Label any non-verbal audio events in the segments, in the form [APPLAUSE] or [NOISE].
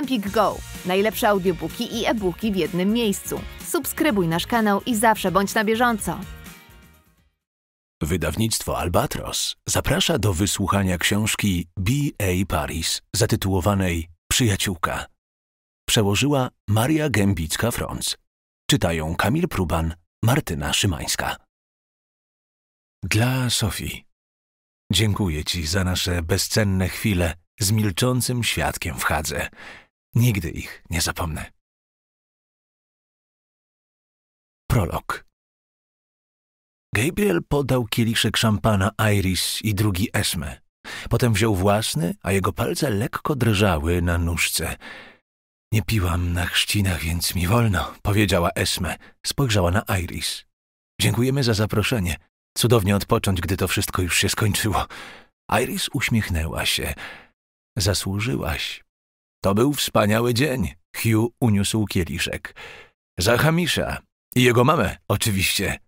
Empik Go. Najlepsze audiobooki i e-booki w jednym miejscu. Subskrybuj nasz kanał i zawsze bądź na bieżąco. Wydawnictwo Albatros zaprasza do wysłuchania książki B.A. Paris zatytułowanej Przyjaciółka. Przełożyła Maria Gębicka-Fronc. Czytają Kamil Pruban, Martyna Szymańska. Dla Sofii. Dziękuję Ci za nasze bezcenne chwile z milczącym świadkiem w Hadze. Nigdy ich nie zapomnę. Prolog Gabriel podał kieliszek szampana Iris i drugi Esme. Potem wziął własny, a jego palce lekko drżały na nóżce. Nie piłam na chrzcinach, więc mi wolno, powiedziała Esme. Spojrzała na Iris. Dziękujemy za zaproszenie. Cudownie odpocząć, gdy to wszystko już się skończyło. Iris uśmiechnęła się. Zasłużyłaś, to był wspaniały dzień. Hugh uniósł kieliszek. Za Hamisza. I jego mamę, oczywiście.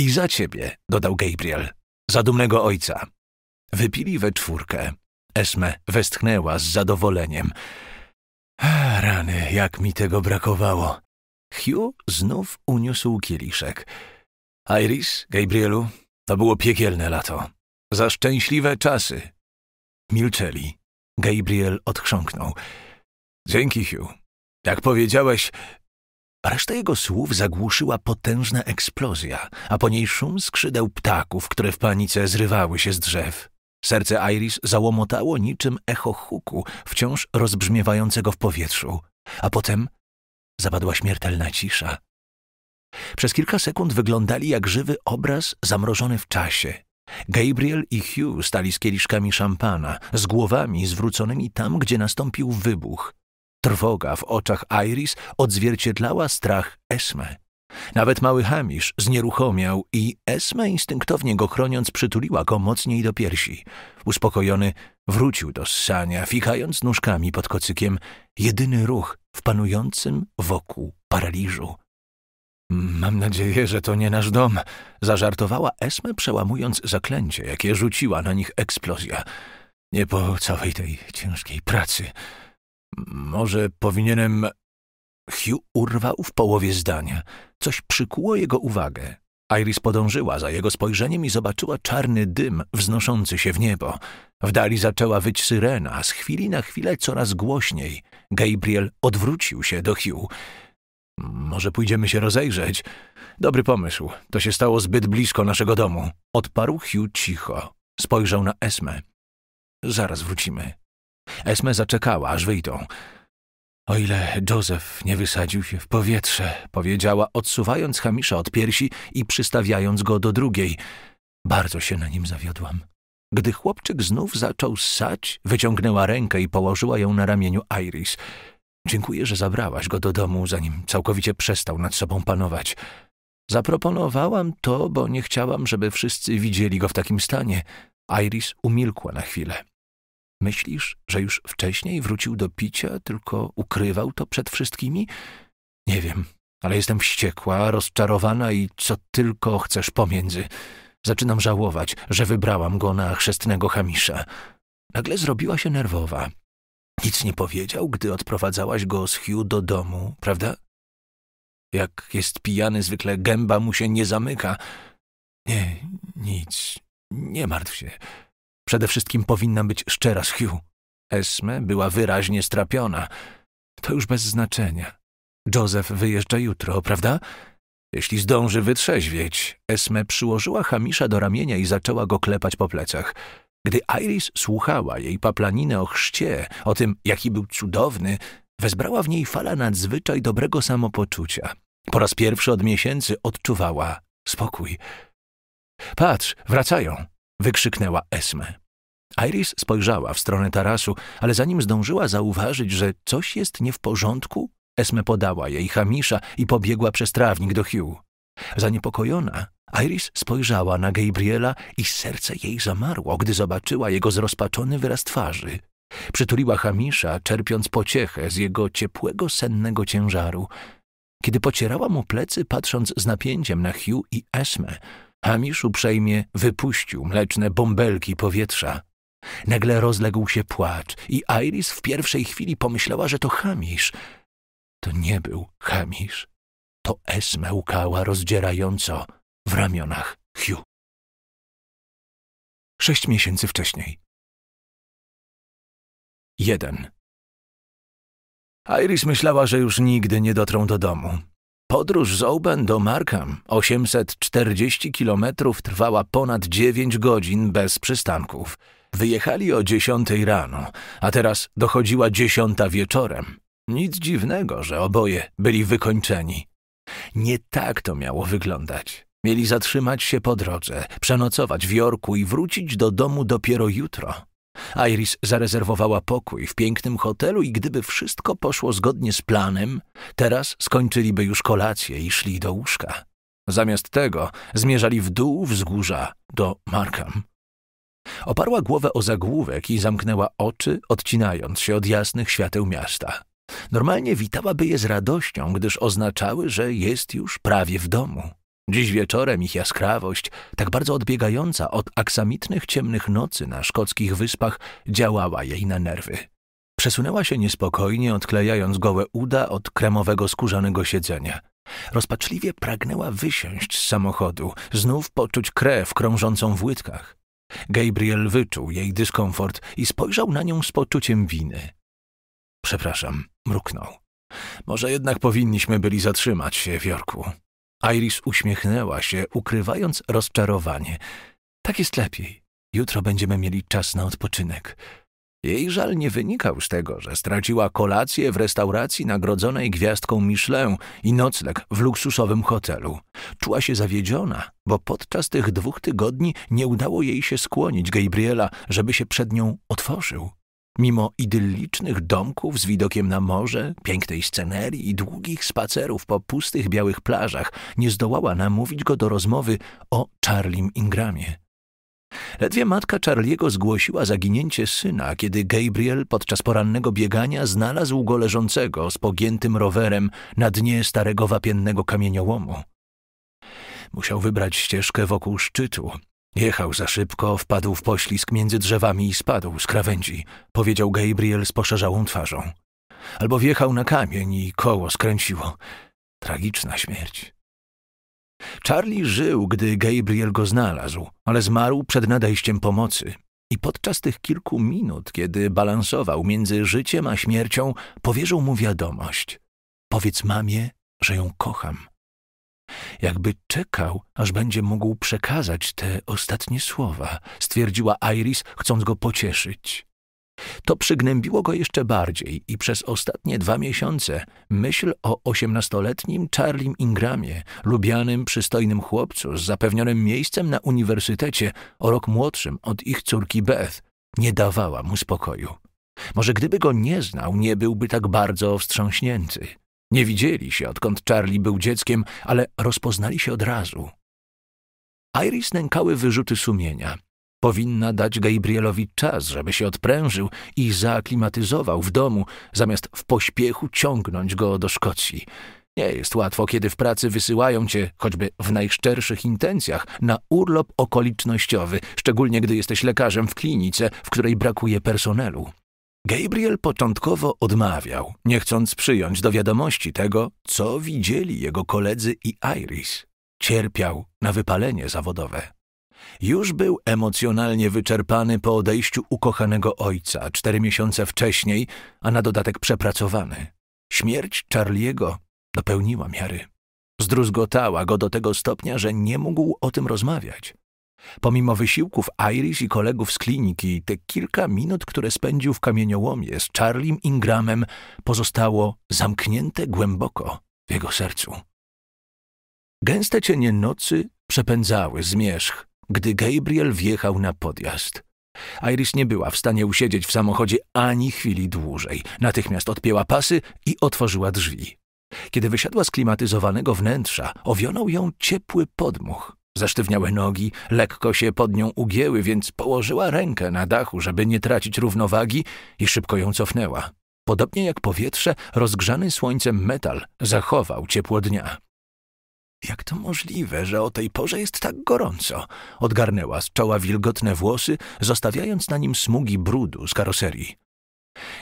I za ciebie, dodał Gabriel. Za dumnego ojca. Wypili we czwórkę. Esme westchnęła z zadowoleniem. Rany, jak mi tego brakowało. Hugh znów uniósł kieliszek. Iris, Gabrielu, to było piekielne lato. Za szczęśliwe czasy. Milczeli. Gabriel odchrząknął. Dzięki, Hugh. Jak powiedziałeś... Resztę jego słów zagłuszyła potężna eksplozja, a po niej szum skrzydeł ptaków, które w panice zrywały się z drzew. Serce Iris załomotało niczym echo huku, wciąż rozbrzmiewającego w powietrzu, a potem zapadła śmiertelna cisza. Przez kilka sekund wyglądali jak żywy obraz zamrożony w czasie. Gabriel i Hugh stali z kieliszkami szampana, z głowami zwróconymi tam, gdzie nastąpił wybuch. Trwoga w oczach Iris odzwierciedlała strach Esme. Nawet mały Hamisz znieruchomiał i Esme instynktownie go chroniąc przytuliła go mocniej do piersi. Uspokojony wrócił do ssania, fikając nóżkami pod kocykiem, jedyny ruch w panującym wokół paraliżu. Mam nadzieję, że to nie nasz dom, zażartowała Esme, przełamując zaklęcie, jakie rzuciła na nich eksplozja. Nie po całej tej ciężkiej pracy. Może powinienem... Hugh urwał w połowie zdania. Coś przykuło jego uwagę. Iris podążyła za jego spojrzeniem i zobaczyła czarny dym wznoszący się w niebo. W dali zaczęła wyć syrena, z chwili na chwilę coraz głośniej. Gabriel odwrócił się do Hugh. Może pójdziemy się rozejrzeć? Dobry pomysł. To się stało zbyt blisko naszego domu. Odparł Hugh cicho. Spojrzał na Esme. Zaraz wrócimy. Esme zaczekała, aż wyjdą. O ile Joseph nie wysadził się w powietrze, powiedziała, odsuwając Hamisza od piersi i przystawiając go do drugiej. Bardzo się na nim zawiodłam. Gdy chłopczyk znów zaczął ssać, wyciągnęła rękę i położyła ją na ramieniu Iris. Dziękuję, że zabrałaś go do domu, zanim całkowicie przestał nad sobą panować. Zaproponowałam to, bo nie chciałam, żeby wszyscy widzieli go w takim stanie. Iris umilkła na chwilę. Myślisz, że już wcześniej wrócił do picia, tylko ukrywał to przed wszystkimi? Nie wiem, ale jestem wściekła, rozczarowana i co tylko chcesz pomiędzy. Zaczynam żałować, że wybrałam go na chrzestnego Hamisza. Nagle zrobiła się nerwowa. Nic nie powiedział, gdy odprowadzałaś go z Hugh do domu, prawda? Jak jest pijany, zwykle gęba mu się nie zamyka. Nie, nic. Nie martw się. Przede wszystkim powinna być szczera z Hugh. Esme była wyraźnie strapiona. To już bez znaczenia. Joseph wyjeżdża jutro, prawda? Jeśli zdąży wytrzeźwieć. Esme przyłożyła Hamisza do ramienia i zaczęła go klepać po plecach. Gdy Iris słuchała jej paplaninę o chrzcie, o tym, jaki był cudowny, wezbrała w niej fala nadzwyczaj dobrego samopoczucia. Po raz pierwszy od miesięcy odczuwała spokój. Patrz, wracają! wykrzyknęła Esme. Iris spojrzała w stronę tarasu, ale zanim zdążyła zauważyć, że coś jest nie w porządku, Esme podała jej hamisza i pobiegła przez trawnik do Hugh. Zaniepokojona, Iris spojrzała na Gabriela i serce jej zamarło, gdy zobaczyła jego zrozpaczony wyraz twarzy. Przytuliła Hamisza, czerpiąc pociechę z jego ciepłego, sennego ciężaru. Kiedy pocierała mu plecy, patrząc z napięciem na Hugh i Esme, Hamisz uprzejmie wypuścił mleczne bąbelki powietrza. Nagle rozległ się płacz i Iris w pierwszej chwili pomyślała, że to Hamisz. To nie był Hamisz. To Esme łkała rozdzierająco w ramionach Hugh. Sześć miesięcy wcześniej. Jeden. Iris myślała, że już nigdy nie dotrą do domu. Podróż z Oban do Markham, 840 kilometrów, trwała ponad dziewięć godzin bez przystanków. Wyjechali o dziesiątej rano, a teraz dochodziła dziesiąta wieczorem. Nic dziwnego, że oboje byli wykończeni. Nie tak to miało wyglądać. Mieli zatrzymać się po drodze, przenocować w Jorku i wrócić do domu dopiero jutro. Iris zarezerwowała pokój w pięknym hotelu i gdyby wszystko poszło zgodnie z planem, teraz skończyliby już kolację i szli do łóżka. Zamiast tego zmierzali w dół wzgórza do Markham. Oparła głowę o zagłówek i zamknęła oczy, odcinając się od jasnych świateł miasta. Normalnie witałaby je z radością, gdyż oznaczały, że jest już prawie w domu. Dziś wieczorem ich jaskrawość, tak bardzo odbiegająca od aksamitnych ciemnych nocy na szkockich wyspach, działała jej na nerwy. Przesunęła się niespokojnie, odklejając gołe uda od kremowego skórzanego siedzenia. Rozpaczliwie pragnęła wysiąść z samochodu, znów poczuć krew krążącą w łydkach. Gabriel wyczuł jej dyskomfort i spojrzał na nią z poczuciem winy. Przepraszam, mruknął. Może jednak powinniśmy byli zatrzymać się w Jorku. Iris uśmiechnęła się, ukrywając rozczarowanie. Tak jest lepiej. Jutro będziemy mieli czas na odpoczynek. Jej żal nie wynikał z tego, że straciła kolację w restauracji nagrodzonej gwiazdką Michelin i nocleg w luksusowym hotelu. Czuła się zawiedziona, bo podczas tych dwóch tygodni nie udało jej się skłonić Gabriela, żeby się przed nią otworzył. Mimo idyllicznych domków z widokiem na morze, pięknej scenerii i długich spacerów po pustych białych plażach, nie zdołała namówić go do rozmowy o Charlim Ingramie. Ledwie matka Charliego zgłosiła zaginięcie syna, kiedy Gabriel podczas porannego biegania znalazł go leżącego z pogiętym rowerem na dnie starego wapiennego kamieniołomu. Musiał wybrać ścieżkę wokół szczytu. Jechał za szybko, wpadł w poślizg między drzewami i spadł z krawędzi, powiedział Gabriel z poszerzałą twarzą. Albo wjechał na kamień i koło skręciło. Tragiczna śmierć. Charlie żył, gdy Gabriel go znalazł, ale zmarł przed nadejściem pomocy. I podczas tych kilku minut, kiedy balansował między życiem a śmiercią, powierzył mu wiadomość: Powiedz mamie, że ją kocham. Jakby czekał, aż będzie mógł przekazać te ostatnie słowa, stwierdziła Iris, chcąc go pocieszyć. To przygnębiło go jeszcze bardziej i przez ostatnie dwa miesiące myśl o osiemnastoletnim Charlim Ingramie, lubianym, przystojnym chłopcu z zapewnionym miejscem na uniwersytecie o rok młodszym od ich córki Beth, nie dawała mu spokoju. Może gdyby go nie znał, nie byłby tak bardzo wstrząśnięty. Nie widzieli się, odkąd Charlie był dzieckiem, ale rozpoznali się od razu. Iris nękały wyrzuty sumienia. Powinna dać Gabrielowi czas, żeby się odprężył i zaaklimatyzował w domu, zamiast w pośpiechu ciągnąć go do Szkocji. Nie jest łatwo, kiedy w pracy wysyłają cię, choćby w najszczerszych intencjach, na urlop okolicznościowy, szczególnie gdy jesteś lekarzem w klinice, w której brakuje personelu. Gabriel początkowo odmawiał, nie chcąc przyjąć do wiadomości tego, co widzieli jego koledzy i Iris. Cierpiał na wypalenie zawodowe. Już był emocjonalnie wyczerpany po odejściu ukochanego ojca cztery miesiące wcześniej, a na dodatek przepracowany. Śmierć Charliego dopełniła miary. Zdruzgotała go do tego stopnia, że nie mógł o tym rozmawiać. Pomimo wysiłków Iris i kolegów z kliniki, te kilka minut, które spędził w kamieniołomie z Charliem Ingramem, pozostało zamknięte głęboko w jego sercu. Gęste cienie nocy przepędzały zmierzch gdy Gabriel wjechał na podjazd. Iris nie była w stanie usiedzieć w samochodzie ani chwili dłużej. Natychmiast odpięła pasy i otworzyła drzwi. Kiedy wysiadła z klimatyzowanego wnętrza, owionął ją ciepły podmuch. Zasztywniałe nogi lekko się pod nią ugięły, więc położyła rękę na dachu, żeby nie tracić równowagi i szybko ją cofnęła. Podobnie jak powietrze, rozgrzany słońcem metal zachował ciepło dnia. Jak to możliwe, że o tej porze jest tak gorąco? Odgarnęła z czoła wilgotne włosy, zostawiając na nim smugi brudu z karoserii.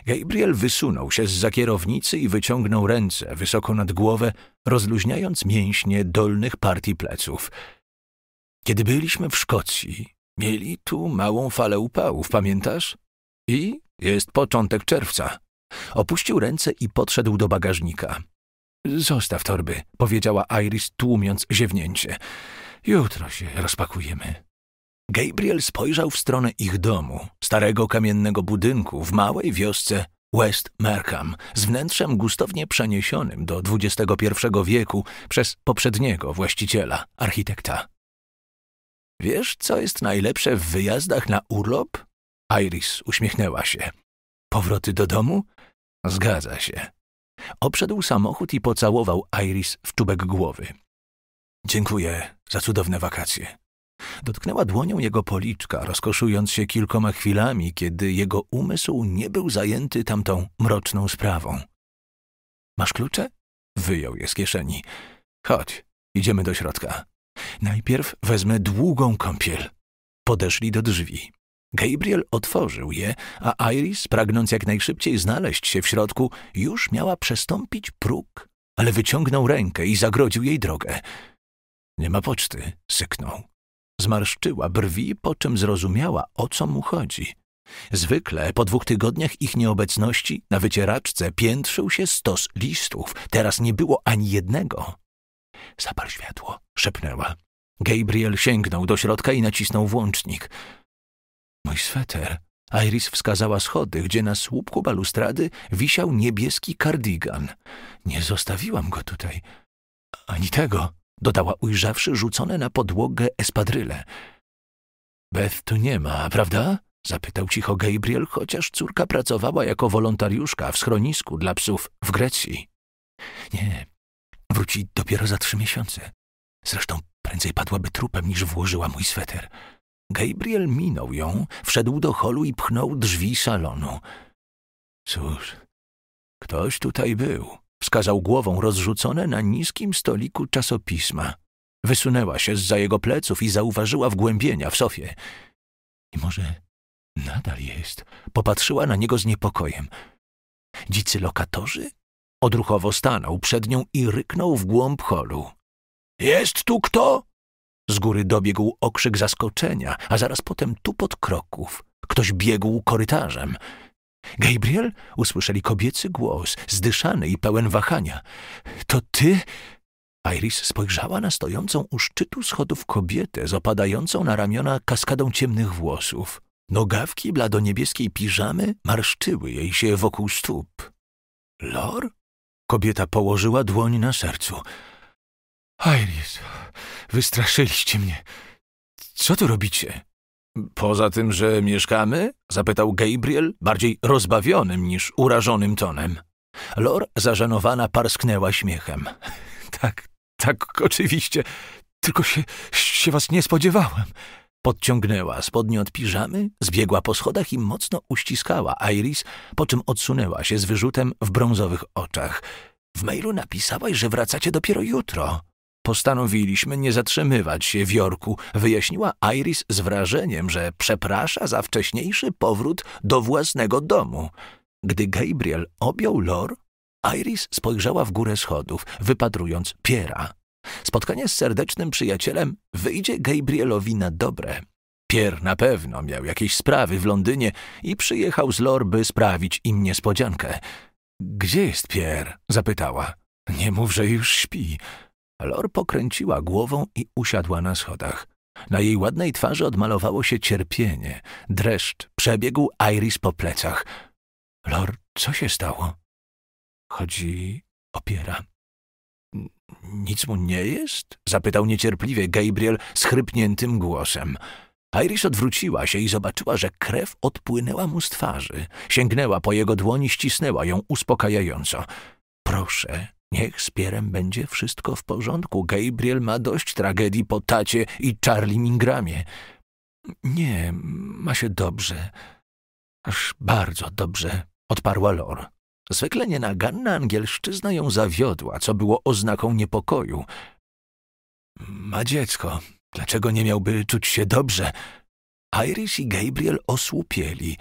Gabriel wysunął się z za kierownicy i wyciągnął ręce wysoko nad głowę, rozluźniając mięśnie dolnych partii pleców. Kiedy byliśmy w Szkocji, mieli tu małą falę upałów, pamiętasz? I jest początek czerwca. Opuścił ręce i podszedł do bagażnika. Zostaw torby, powiedziała Iris, tłumiąc ziewnięcie. Jutro się rozpakujemy. Gabriel spojrzał w stronę ich domu, starego kamiennego budynku w małej wiosce West Markham, z wnętrzem gustownie przeniesionym do XXI wieku przez poprzedniego właściciela, architekta. Wiesz, co jest najlepsze w wyjazdach na urlop? Iris uśmiechnęła się. Powroty do domu? Zgadza się. Obszedł samochód i pocałował Iris w czubek głowy. Dziękuję za cudowne wakacje. Dotknęła dłonią jego policzka, rozkoszując się kilkoma chwilami, kiedy jego umysł nie był zajęty tamtą mroczną sprawą. Masz klucze? Wyjął je z kieszeni. Chodź, idziemy do środka. Najpierw wezmę długą kąpiel. Podeszli do drzwi. Gabriel otworzył je, a Iris, pragnąc jak najszybciej znaleźć się w środku, już miała przestąpić próg, ale wyciągnął rękę i zagrodził jej drogę. Nie ma poczty, syknął. Zmarszczyła brwi, po czym zrozumiała, o co mu chodzi. Zwykle po dwóch tygodniach ich nieobecności na wycieraczce piętrzył się stos listów. Teraz nie było ani jednego. Zapal światło, szepnęła. Gabriel sięgnął do środka i nacisnął włącznik. Mój sweter. Iris wskazała schody, gdzie na słupku balustrady wisiał niebieski kardigan. Nie zostawiłam go tutaj. Ani tego, dodała ujrzawszy rzucone na podłogę espadryle. Beth tu nie ma, prawda? Zapytał cicho Gabriel, chociaż córka pracowała jako wolontariuszka w schronisku dla psów w Grecji. Nie, wróci dopiero za trzy miesiące. Zresztą prędzej padłaby trupem niż włożyła mój sweter. Gabriel minął ją, wszedł do holu i pchnął drzwi salonu. Cóż, ktoś tutaj był. Wskazał głową rozrzucone na niskim stoliku czasopisma. Wysunęła się z za jego pleców i zauważyła wgłębienia w sofie. I może nadal jest. Popatrzyła na niego z niepokojem. Dzicy lokatorzy? Odruchowo stanął przed nią i ryknął w głąb holu. Jest tu kto? Z góry dobiegł okrzyk zaskoczenia, a zaraz potem tu pod kroków. Ktoś biegł korytarzem. Gabriel usłyszeli kobiecy głos, zdyszany i pełen wahania. To ty? Iris spojrzała na stojącą u szczytu schodów kobietę z opadającą na ramiona kaskadą ciemnych włosów. Nogawki bladoniebieskiej piżamy marszczyły jej się wokół stóp. Lor? Kobieta położyła dłoń na sercu. Iris, wystraszyliście mnie. Co tu robicie? Poza tym, że mieszkamy? Zapytał Gabriel, bardziej rozbawionym niż urażonym tonem. Lor zażenowana parsknęła śmiechem. [LAUGHS] Tak, tak, oczywiście. Tylko się, się was nie spodziewałem. Podciągnęła spodnie od piżamy, zbiegła po schodach i mocno uściskała Iris, po czym odsunęła się z wyrzutem w brązowych oczach. W mailu napisałaś, że wracacie dopiero jutro. Postanowiliśmy nie zatrzymywać się w Jorku, wyjaśniła Iris z wrażeniem, że przeprasza za wcześniejszy powrót do własnego domu. Gdy Gabriel objął Lor, Iris spojrzała w górę schodów, wypatrując Piera. Spotkanie z serdecznym przyjacielem wyjdzie Gabrielowi na dobre. Pier na pewno miał jakieś sprawy w Londynie i przyjechał z Lor, by sprawić im niespodziankę. Gdzie jest Pier? zapytała. Nie mów, że już śpi. Lor pokręciła głową i usiadła na schodach. Na jej ładnej twarzy odmalowało się cierpienie. Dreszcz przebiegł Iris po plecach. Lor, co się stało? Chodzi opiera. Nic mu nie jest? Zapytał niecierpliwie Gabriel schrypniętym głosem. Iris odwróciła się i zobaczyła, że krew odpłynęła mu z twarzy. Sięgnęła po jego dłoni, ścisnęła ją uspokajająco. Proszę, Niech z Pierem będzie wszystko w porządku. Gabriel ma dość tragedii po tacie i Charlie Mingramie. Nie, ma się dobrze. Aż bardzo dobrze, odparła Lor. Zwykle nienaganna angielszczyzna ją zawiodła, co było oznaką niepokoju. Ma dziecko. Dlaczego nie miałby czuć się dobrze? Iris i Gabriel osłupieli.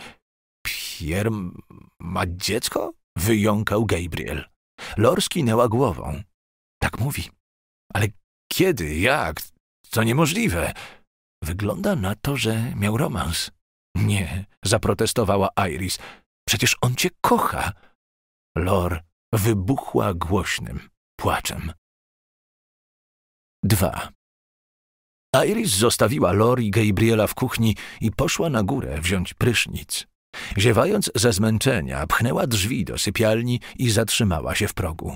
Pierre ma dziecko? Wyjąkał Gabriel. Lor skinęła głową. Tak mówi. Ale kiedy, jak? To niemożliwe. Wygląda na to, że miał romans. Nie, zaprotestowała Iris. Przecież on cię kocha. Lor wybuchła głośnym płaczem. 2. Iris zostawiła Lor i Gabriela w kuchni i poszła na górę wziąć prysznic. Ziewając ze zmęczenia, pchnęła drzwi do sypialni i zatrzymała się w progu.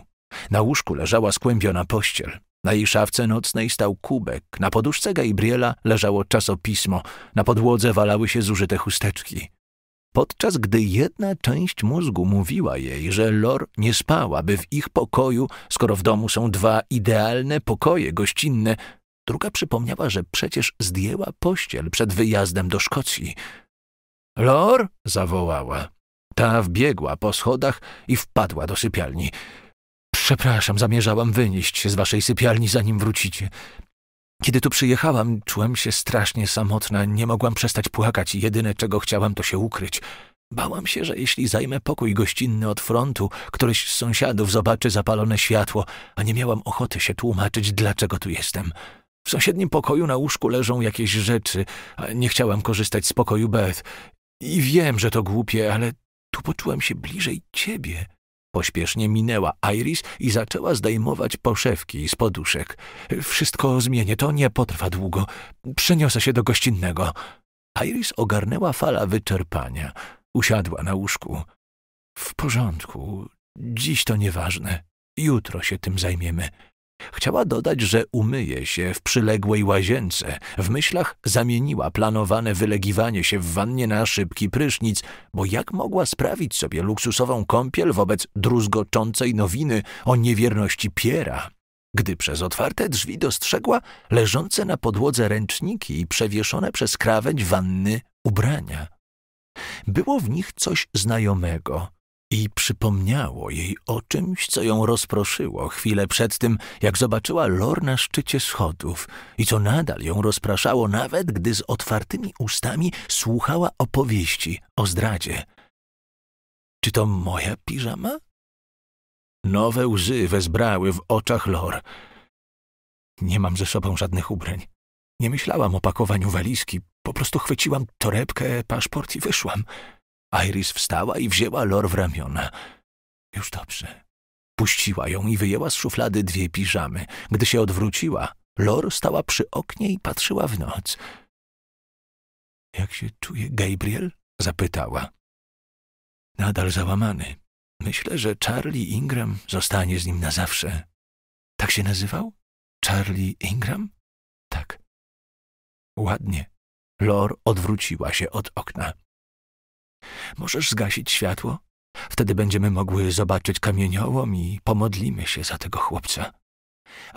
Na łóżku leżała skłębiona pościel. Na jej szafce nocnej stał kubek, na poduszce Gabriela leżało czasopismo, na podłodze walały się zużyte chusteczki. Podczas gdy jedna część mózgu mówiła jej, że Lor nie spałaby w ich pokoju, skoro w domu są dwa idealne pokoje gościnne, druga przypomniała, że przecież zdjęła pościel przed wyjazdem do Szkocji – Lor! zawołała. Ta wbiegła po schodach i wpadła do sypialni. Przepraszam, zamierzałam wynieść się z waszej sypialni, zanim wrócicie. Kiedy tu przyjechałam, czułam się strasznie samotna, nie mogłam przestać płakać i jedyne, czego chciałam, to się ukryć. Bałam się, że jeśli zajmę pokój gościnny od frontu, któryś z sąsiadów zobaczy zapalone światło, a nie miałam ochoty się tłumaczyć, dlaczego tu jestem. W sąsiednim pokoju na łóżku leżą jakieś rzeczy, a nie chciałam korzystać z pokoju Beth. I wiem, że to głupie, ale tu poczułam się bliżej ciebie. Pośpiesznie minęła Iris i zaczęła zdejmować poszewki z poduszek. Wszystko zmienię, to nie potrwa długo. Przeniosę się do gościnnego. Iris ogarnęła fala wyczerpania. Usiadła na łóżku. W porządku, dziś to nieważne. Jutro się tym zajmiemy. Chciała dodać, że umyje się w przyległej łazience. W myślach zamieniła planowane wylegiwanie się w wannie na szybki prysznic, bo jak mogła sprawić sobie luksusową kąpiel wobec druzgoczącej nowiny o niewierności Piera? Gdy przez otwarte drzwi dostrzegła leżące na podłodze ręczniki i przewieszone przez krawędź wanny ubrania. Było w nich coś znajomego i przypomniało jej o czymś, co ją rozproszyło chwilę przed tym, jak zobaczyła lor na szczycie schodów i co nadal ją rozpraszało, nawet gdy z otwartymi ustami słuchała opowieści o zdradzie. Czy to moja piżama? Nowe łzy wezbrały w oczach lor. Nie mam ze sobą żadnych ubrań. Nie myślałam o pakowaniu walizki. Po prostu chwyciłam torebkę, paszport i wyszłam. Iris wstała i wzięła Lor w ramiona. Już dobrze. Puściła ją i wyjęła z szuflady dwie piżamy. Gdy się odwróciła, Lor stała przy oknie i patrzyła w noc. Jak się czuje Gabriel? zapytała. Nadal załamany. Myślę, że Charlie Ingram zostanie z nim na zawsze. Tak się nazywał? Charlie Ingram? Tak. Ładnie. Lor odwróciła się od okna. Możesz zgasić światło? Wtedy będziemy mogły zobaczyć kamieniołom i pomodlimy się za tego chłopca.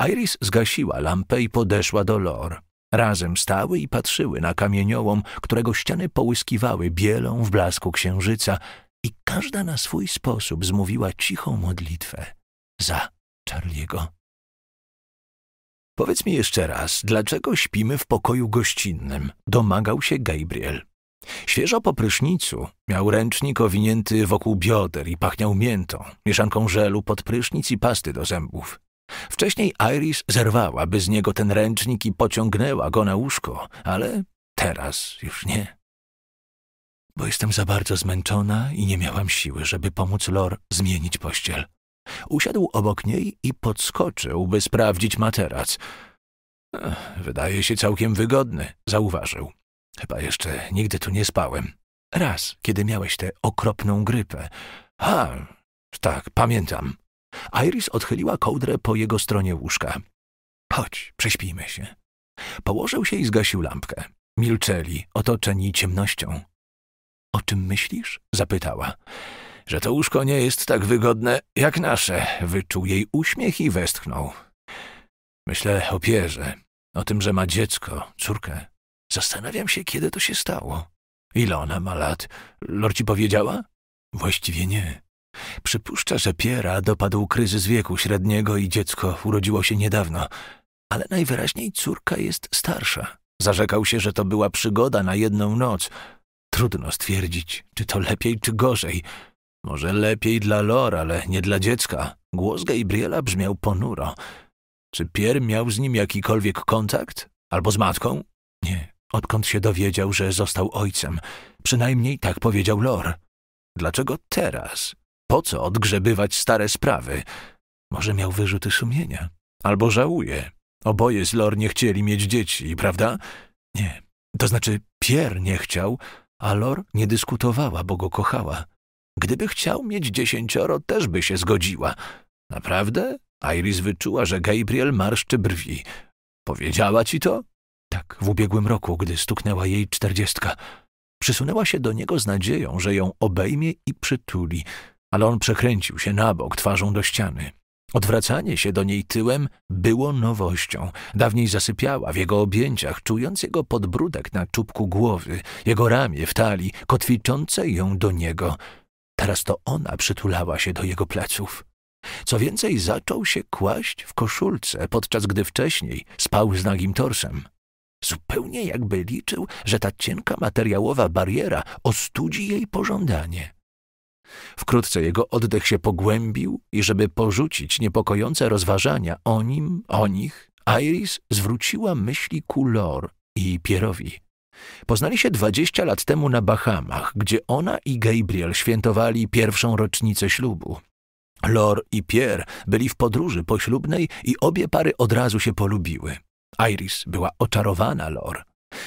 Iris zgasiła lampę i podeszła do Lor. Razem stały i patrzyły na kamieniołom, którego ściany połyskiwały bielą w blasku księżyca i każda na swój sposób zmówiła cichą modlitwę za Charliego. Powiedz mi jeszcze raz, dlaczego śpimy w pokoju gościnnym? Domagał się Gabriel. Świeżo po prysznicu miał ręcznik owinięty wokół bioder i pachniał miętą, mieszanką żelu pod prysznic i pasty do zębów. Wcześniej Iris zerwałaby z niego ten ręcznik i pociągnęła go na łóżko, ale teraz już nie. Bo jestem za bardzo zmęczona i nie miałam siły, żeby pomóc Lor zmienić pościel. Usiadł obok niej i podskoczył, by sprawdzić materac. Wydaje się całkiem wygodny, zauważył. Chyba jeszcze nigdy tu nie spałem. Raz, kiedy miałeś tę okropną grypę. Ha, tak, pamiętam. Iris odchyliła kołdrę po jego stronie łóżka. Chodź, prześpijmy się. Położył się i zgasił lampkę. Milczeli, otoczeni ciemnością. O czym myślisz? zapytała. Że to łóżko nie jest tak wygodne jak nasze. Wyczuł jej uśmiech i westchnął. Myślę o Pierze, o tym, że ma dziecko, córkę. Zastanawiam się, kiedy to się stało. Ile ona ma lat? Lorci powiedziała? Właściwie nie. Przypuszcza, że Piera dopadł kryzys wieku średniego i dziecko urodziło się niedawno, ale najwyraźniej córka jest starsza. Zarzekał się, że to była przygoda na jedną noc. Trudno stwierdzić, czy to lepiej, czy gorzej. Może lepiej dla Lor, ale nie dla dziecka. Głos Gabriela brzmiał ponuro. Czy Pier miał z nim jakikolwiek kontakt? Albo z matką? Nie odkąd się dowiedział, że został ojcem. Przynajmniej tak powiedział Lor. Dlaczego teraz? Po co odgrzebywać stare sprawy? Może miał wyrzuty sumienia. Albo żałuje. Oboje z Lor nie chcieli mieć dzieci, prawda? Nie. To znaczy Pier nie chciał, a Lor nie dyskutowała, bo go kochała. Gdyby chciał mieć dziesięcioro, też by się zgodziła. Naprawdę? Iris wyczuła, że Gabriel marszczy brwi. Powiedziała ci to? tak w ubiegłym roku, gdy stuknęła jej czterdziestka. Przysunęła się do niego z nadzieją, że ją obejmie i przytuli, ale on przekręcił się na bok twarzą do ściany. Odwracanie się do niej tyłem było nowością. Dawniej zasypiała w jego objęciach, czując jego podbródek na czubku głowy, jego ramię w talii, kotwiczące ją do niego. Teraz to ona przytulała się do jego pleców. Co więcej, zaczął się kłaść w koszulce, podczas gdy wcześniej spał z nagim torsem zupełnie jakby liczył, że ta cienka materiałowa bariera ostudzi jej pożądanie. Wkrótce jego oddech się pogłębił i żeby porzucić niepokojące rozważania o nim, o nich, Iris zwróciła myśli ku Lor i Pierowi. Poznali się dwadzieścia lat temu na Bahamach, gdzie ona i Gabriel świętowali pierwszą rocznicę ślubu. Lor i Pierre byli w podróży poślubnej i obie pary od razu się polubiły. Iris była oczarowana Lor.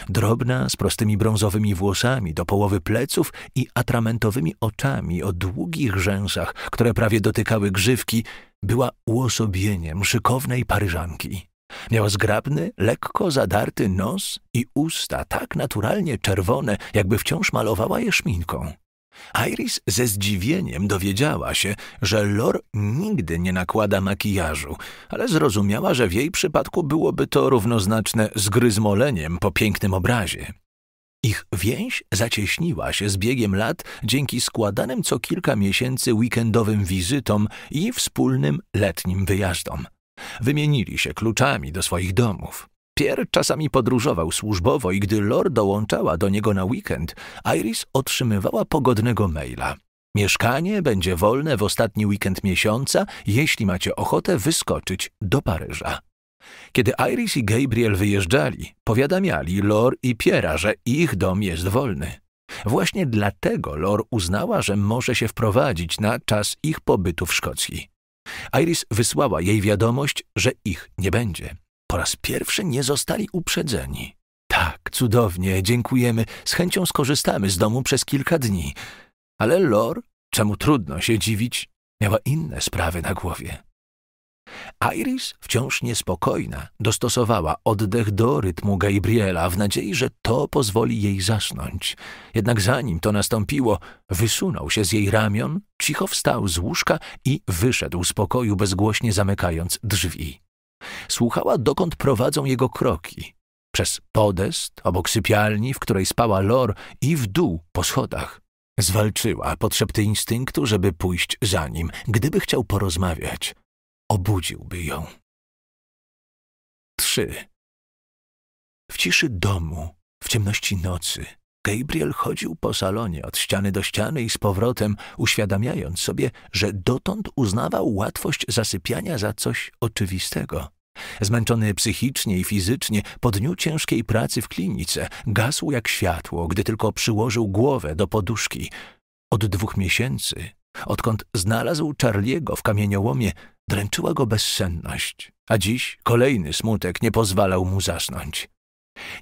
Drobna, z prostymi brązowymi włosami do połowy pleców i atramentowymi oczami o długich rzęsach, które prawie dotykały grzywki, była uosobieniem szykownej paryżanki. Miała zgrabny, lekko zadarty nos i usta tak naturalnie czerwone, jakby wciąż malowała je szminką. Iris ze zdziwieniem dowiedziała się, że Lor nigdy nie nakłada makijażu, ale zrozumiała, że w jej przypadku byłoby to równoznaczne z gryzmoleniem po pięknym obrazie. Ich więź zacieśniła się z biegiem lat dzięki składanym co kilka miesięcy weekendowym wizytom i wspólnym letnim wyjazdom. Wymienili się kluczami do swoich domów. Pierre czasami podróżował służbowo i gdy Lor dołączała do niego na weekend, Iris otrzymywała pogodnego maila. Mieszkanie będzie wolne w ostatni weekend miesiąca, jeśli macie ochotę wyskoczyć do Paryża. Kiedy Iris i Gabriel wyjeżdżali, powiadamiali Lor i Piera, że ich dom jest wolny. Właśnie dlatego Lor uznała, że może się wprowadzić na czas ich pobytu w Szkocji. Iris wysłała jej wiadomość, że ich nie będzie. Po raz pierwszy nie zostali uprzedzeni. Tak, cudownie, dziękujemy, z chęcią skorzystamy z domu przez kilka dni. Ale Lor, czemu trudno się dziwić, miała inne sprawy na głowie. Iris, wciąż niespokojna, dostosowała oddech do rytmu Gabriela w nadziei, że to pozwoli jej zasnąć. Jednak zanim to nastąpiło, wysunął się z jej ramion, cicho wstał z łóżka i wyszedł z pokoju, bezgłośnie zamykając drzwi słuchała, dokąd prowadzą jego kroki. Przez podest, obok sypialni, w której spała Lor i w dół po schodach. Zwalczyła potrzebny instynktu, żeby pójść za nim. Gdyby chciał porozmawiać, obudziłby ją. 3. W ciszy domu, w ciemności nocy, Gabriel chodził po salonie od ściany do ściany i z powrotem, uświadamiając sobie, że dotąd uznawał łatwość zasypiania za coś oczywistego. Zmęczony psychicznie i fizycznie, po dniu ciężkiej pracy w klinice, gasł jak światło, gdy tylko przyłożył głowę do poduszki. Od dwóch miesięcy, odkąd znalazł Charliego w kamieniołomie, dręczyła go bezsenność, a dziś kolejny smutek nie pozwalał mu zasnąć.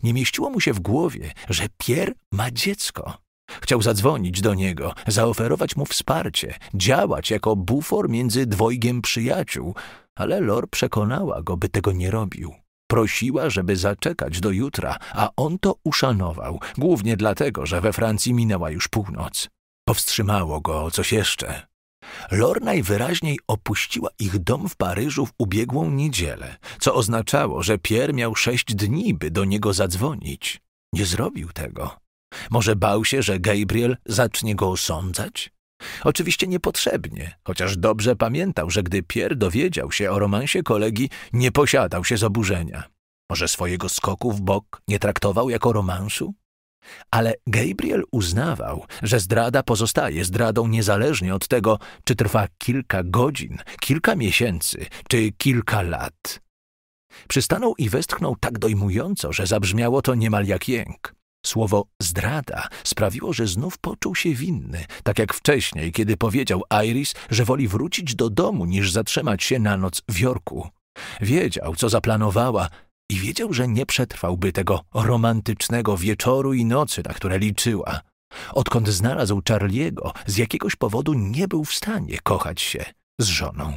Nie mieściło mu się w głowie, że Pier ma dziecko. Chciał zadzwonić do niego, zaoferować mu wsparcie, działać jako bufor między dwojgiem przyjaciół – ale Lor przekonała go, by tego nie robił. Prosiła, żeby zaczekać do jutra, a on to uszanował, głównie dlatego, że we Francji minęła już północ. Powstrzymało go coś jeszcze. Lor najwyraźniej opuściła ich dom w Paryżu w ubiegłą niedzielę, co oznaczało, że Pierre miał sześć dni, by do niego zadzwonić. Nie zrobił tego. Może bał się, że Gabriel zacznie go osądzać? Oczywiście niepotrzebnie, chociaż dobrze pamiętał, że gdy Pier dowiedział się o romansie kolegi, nie posiadał się z oburzenia. Może swojego skoku w bok nie traktował jako romansu? Ale Gabriel uznawał, że zdrada pozostaje zdradą niezależnie od tego, czy trwa kilka godzin, kilka miesięcy czy kilka lat. Przystanął i westchnął tak dojmująco, że zabrzmiało to niemal jak jęk. Słowo zdrada sprawiło, że znów poczuł się winny, tak jak wcześniej, kiedy powiedział Iris, że woli wrócić do domu niż zatrzymać się na noc w Jorku. Wiedział, co zaplanowała i wiedział, że nie przetrwałby tego romantycznego wieczoru i nocy, na które liczyła. Odkąd znalazł Charliego, z jakiegoś powodu nie był w stanie kochać się z żoną.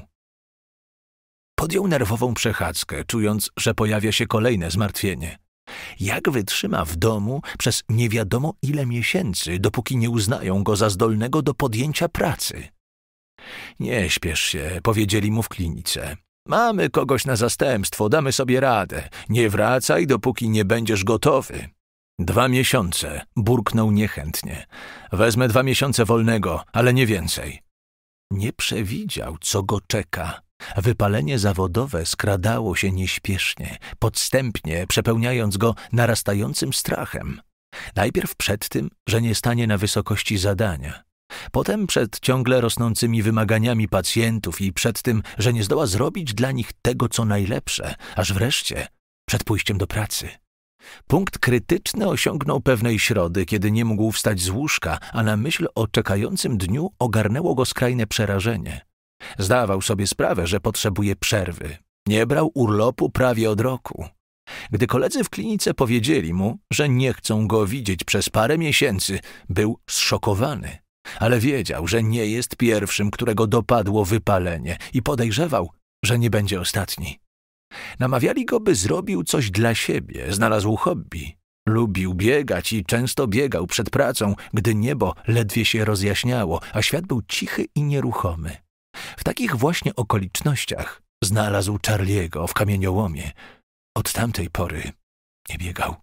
Podjął nerwową przechadzkę, czując, że pojawia się kolejne zmartwienie. Jak wytrzyma w domu przez nie wiadomo ile miesięcy, dopóki nie uznają go za zdolnego do podjęcia pracy? Nie śpiesz się, powiedzieli mu w klinice. Mamy kogoś na zastępstwo, damy sobie radę. Nie wracaj, dopóki nie będziesz gotowy. Dwa miesiące, burknął niechętnie. Wezmę dwa miesiące wolnego, ale nie więcej. Nie przewidział, co go czeka. Wypalenie zawodowe skradało się nieśpiesznie, podstępnie, przepełniając go narastającym strachem. Najpierw przed tym, że nie stanie na wysokości zadania. Potem przed ciągle rosnącymi wymaganiami pacjentów i przed tym, że nie zdoła zrobić dla nich tego, co najlepsze, aż wreszcie przed pójściem do pracy. Punkt krytyczny osiągnął pewnej środy, kiedy nie mógł wstać z łóżka, a na myśl o czekającym dniu ogarnęło go skrajne przerażenie. Zdawał sobie sprawę, że potrzebuje przerwy. Nie brał urlopu prawie od roku. Gdy koledzy w klinice powiedzieli mu, że nie chcą go widzieć przez parę miesięcy, był zszokowany, ale wiedział, że nie jest pierwszym, którego dopadło wypalenie i podejrzewał, że nie będzie ostatni. Namawiali go, by zrobił coś dla siebie, znalazł hobby. Lubił biegać i często biegał przed pracą, gdy niebo ledwie się rozjaśniało, a świat był cichy i nieruchomy. W takich właśnie okolicznościach znalazł Charliego w kamieniołomie. Od tamtej pory nie biegał.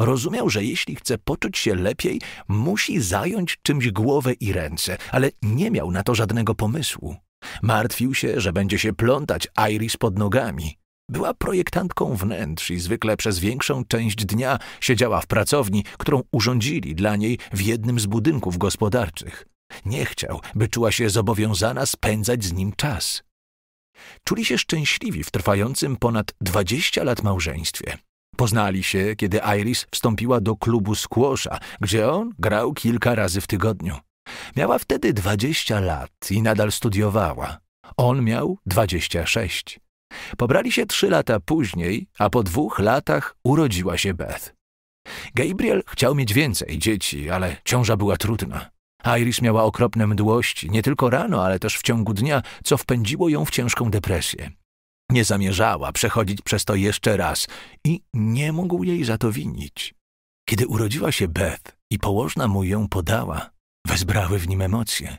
Rozumiał, że jeśli chce poczuć się lepiej, musi zająć czymś głowę i ręce, ale nie miał na to żadnego pomysłu. Martwił się, że będzie się plątać Iris pod nogami. Była projektantką wnętrz i zwykle przez większą część dnia siedziała w pracowni, którą urządzili dla niej w jednym z budynków gospodarczych. Nie chciał, by czuła się zobowiązana spędzać z nim czas. Czuli się szczęśliwi w trwającym ponad dwadzieścia lat małżeństwie. Poznali się, kiedy Iris wstąpiła do klubu Skłosza, gdzie on grał kilka razy w tygodniu. Miała wtedy dwadzieścia lat i nadal studiowała. On miał dwadzieścia sześć. Pobrali się trzy lata później, a po dwóch latach urodziła się Beth. Gabriel chciał mieć więcej dzieci, ale ciąża była trudna. Iris miała okropne mdłości, nie tylko rano, ale też w ciągu dnia, co wpędziło ją w ciężką depresję. Nie zamierzała przechodzić przez to jeszcze raz i nie mógł jej za to winić. Kiedy urodziła się Beth i położna mu ją podała, wezbrały w nim emocje.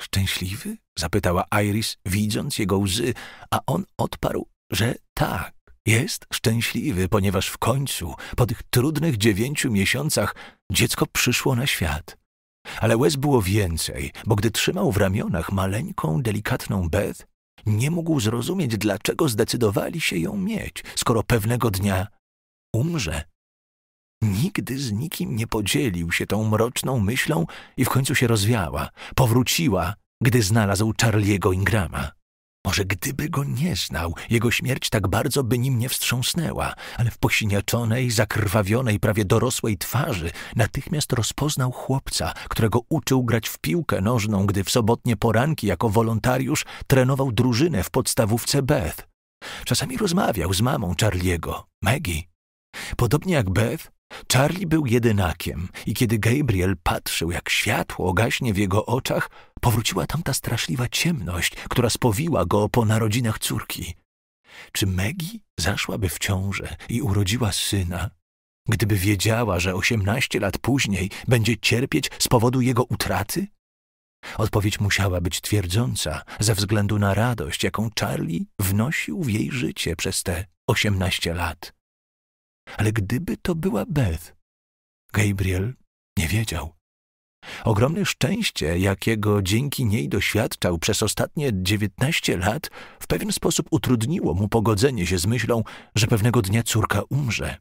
Szczęśliwy? zapytała Iris, widząc jego łzy, a on odparł, że tak. Jest szczęśliwy, ponieważ w końcu, po tych trudnych dziewięciu miesiącach, dziecko przyszło na świat. Ale łez było więcej, bo gdy trzymał w ramionach maleńką, delikatną Beth, nie mógł zrozumieć, dlaczego zdecydowali się ją mieć, skoro pewnego dnia umrze. Nigdy z nikim nie podzielił się tą mroczną myślą i w końcu się rozwiała, powróciła, gdy znalazł Charliego Ingrama. Może gdyby go nie znał, jego śmierć tak bardzo by nim nie wstrząsnęła, ale w posiniaczonej, zakrwawionej, prawie dorosłej twarzy natychmiast rozpoznał chłopca, którego uczył grać w piłkę nożną, gdy w sobotnie poranki jako wolontariusz trenował drużynę w podstawówce Beth. Czasami rozmawiał z mamą Charliego, Maggie. Podobnie jak Beth, Charlie był jedynakiem i kiedy Gabriel patrzył, jak światło gaśnie w jego oczach, powróciła tam ta straszliwa ciemność, która spowiła go po narodzinach córki. Czy Maggie zaszłaby w ciążę i urodziła syna, gdyby wiedziała, że osiemnaście lat później będzie cierpieć z powodu jego utraty? Odpowiedź musiała być twierdząca ze względu na radość, jaką Charlie wnosił w jej życie przez te osiemnaście lat. Ale gdyby to była Beth? Gabriel nie wiedział. Ogromne szczęście, jakiego dzięki niej doświadczał przez ostatnie dziewiętnaście lat, w pewien sposób utrudniło mu pogodzenie się z myślą, że pewnego dnia córka umrze.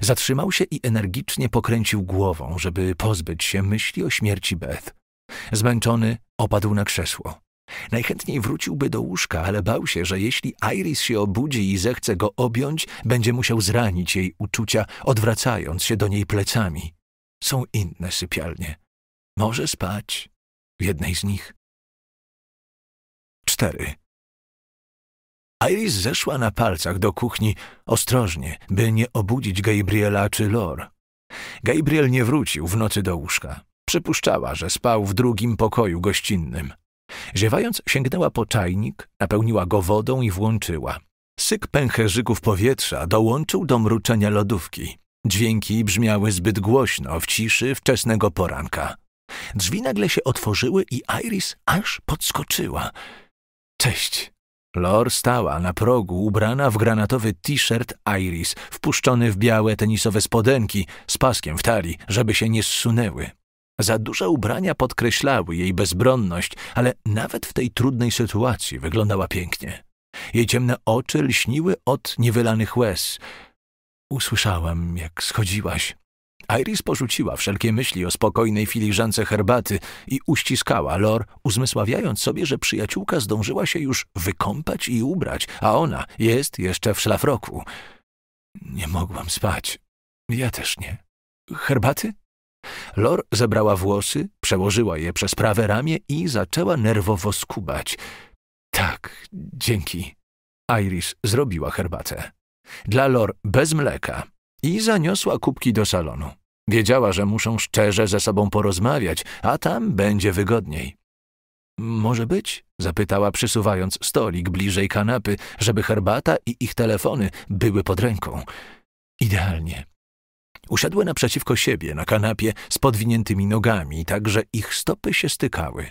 Zatrzymał się i energicznie pokręcił głową, żeby pozbyć się myśli o śmierci Beth. Zmęczony opadł na krzesło. Najchętniej wróciłby do łóżka, ale bał się, że jeśli Iris się obudzi i zechce go objąć, będzie musiał zranić jej uczucia, odwracając się do niej plecami. Są inne sypialnie. Może spać w jednej z nich. 4. Iris zeszła na palcach do kuchni, ostrożnie, by nie obudzić Gabriela czy Lor. Gabriel nie wrócił w nocy do łóżka. Przypuszczała, że spał w drugim pokoju gościnnym. Ziewając, sięgnęła po czajnik, napełniła go wodą i włączyła. Syk pęcherzyków powietrza dołączył do mruczenia lodówki. Dźwięki brzmiały zbyt głośno w ciszy wczesnego poranka. Drzwi nagle się otworzyły i Iris aż podskoczyła. Cześć! Lor stała na progu, ubrana w granatowy t-shirt Iris, wpuszczony w białe tenisowe spodenki z paskiem w talii, żeby się nie zsunęły. Za duże ubrania podkreślały jej bezbronność, ale nawet w tej trudnej sytuacji wyglądała pięknie. Jej ciemne oczy lśniły od niewylanych łez. Usłyszałam, jak schodziłaś. Iris porzuciła wszelkie myśli o spokojnej filiżance herbaty i uściskała Lor, uzmysławiając sobie, że przyjaciółka zdążyła się już wykąpać i ubrać, a ona jest jeszcze w szlafroku. Nie mogłam spać. Ja też nie. Herbaty? Lor zebrała włosy, przełożyła je przez prawe ramię i zaczęła nerwowo skubać. Tak, dzięki. Iris zrobiła herbatę. Dla Lor bez mleka i zaniosła kubki do salonu. Wiedziała, że muszą szczerze ze sobą porozmawiać, a tam będzie wygodniej. Może być? zapytała, przysuwając stolik bliżej kanapy, żeby herbata i ich telefony były pod ręką. Idealnie. Usiadły naprzeciwko siebie na kanapie z podwiniętymi nogami, tak że ich stopy się stykały.